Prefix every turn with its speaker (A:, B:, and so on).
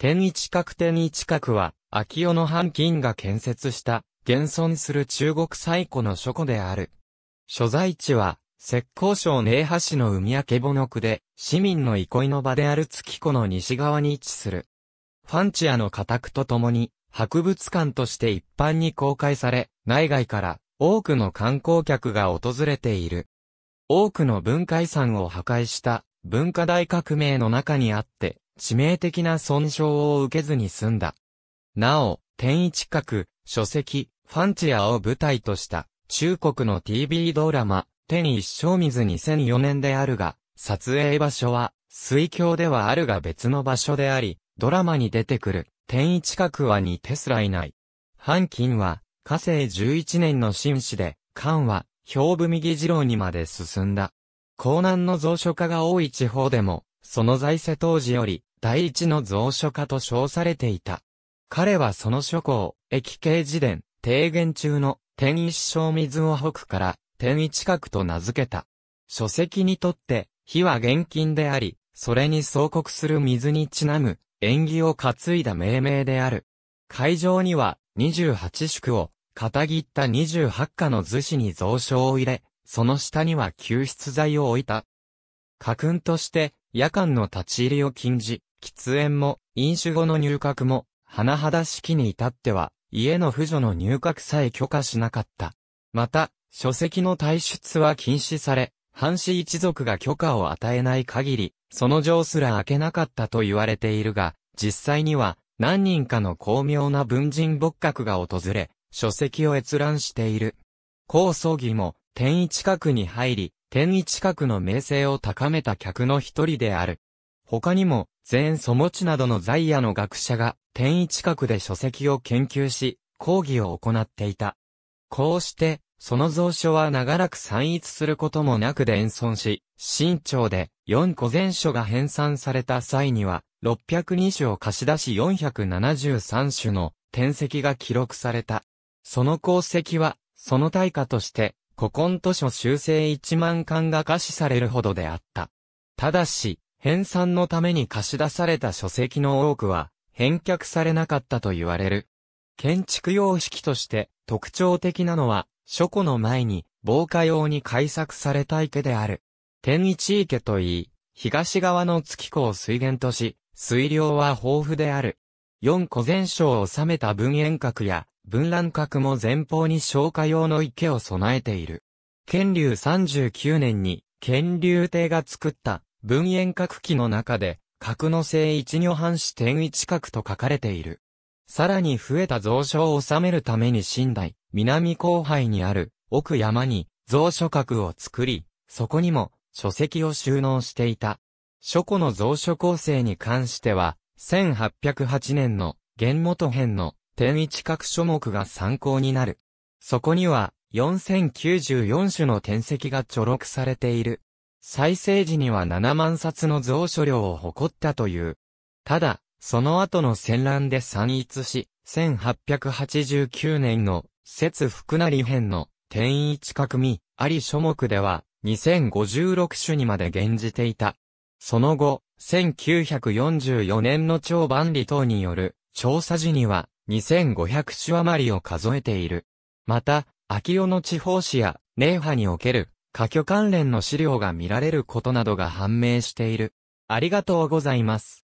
A: 天一角天一角は、秋代の藩金が建設した、現存する中国最古の書庫である。所在地は、浙江省寧波市の海明ぼの区で、市民の憩いの場である月湖の西側に位置する。ファンチアの家宅とともに、博物館として一般に公開され、内外から多くの観光客が訪れている。多くの文化遺産を破壊した文化大革命の中にあって、致命的な損傷を受けずに済んだ。なお、天一閣、書籍、ファンチアを舞台とした、中国の TV ドラマ、天一生水2004年であるが、撮影場所は、水郷ではあるが別の場所であり、ドラマに出てくる、天一閣は似てすらいない。半金は、火星11年の紳士で、漢は、兵部右次郎にまで進んだ。江南の蔵書家が多い地方でも、その財政当時より、第一の蔵書家と称されていた。彼はその書庫を、駅系自伝、提言中の、天一小水を北から、天一角と名付けた。書籍にとって、火は現金であり、それに相告する水にちなむ、縁起を担いだ命名である。会場には、28宿を、片切った28家の図紙に蔵書を入れ、その下には救出剤を置いた。家訓として、夜間の立ち入りを禁じ、喫煙も、飲酒後の入閣も、甚だ式に至っては、家の婦女の入閣さえ許可しなかった。また、書籍の退出は禁止され、藩士一族が許可を与えない限り、その錠すら開けなかったと言われているが、実際には、何人かの巧妙な文人仏閣が訪れ、書籍を閲覧している。高葬儀も、天一閣に入り、天一閣の名声を高めた客の一人である。他にも、全祖持ちなどの在野の学者が、天一近くで書籍を研究し、講義を行っていた。こうして、その蔵書は長らく散逸することもなくで演存し、新潮で4個全書が編纂された際には、602種を貸し出し473種の転籍が記録された。その功績は、その対価として、古今図書修正1万巻が可視されるほどであった。ただし、編纂のために貸し出された書籍の多くは、返却されなかったと言われる。建築様式として特徴的なのは、書庫の前に防火用に改作された池である。天一池といい、東側の月湖を水源とし、水量は豊富である。四個前章を収めた文円閣や文覧閣も前方に消火用の池を備えている。建立39年に建立帝が作った文円角記の中で、角の性一女半子天一角と書かれている。さらに増えた蔵書を収めるために新台、南後輩にある、奥山に、蔵書閣を作り、そこにも、書籍を収納していた。書庫の蔵書構成に関しては、1808年の、元元編の、天一角書目が参考になる。そこには、4094種の天籍が著録されている。再生時には7万冊の蔵書量を誇ったという。ただ、その後の戦乱で散逸し、1889年の、節福成編の、天一角見、あり書目では、2056種にまで減じていた。その後、1944年の超万里等による、調査時には、2500種余りを数えている。また、秋代の地方紙や、寧波における、科挙関連の資料が見られることなどが判明している。ありがとうございます。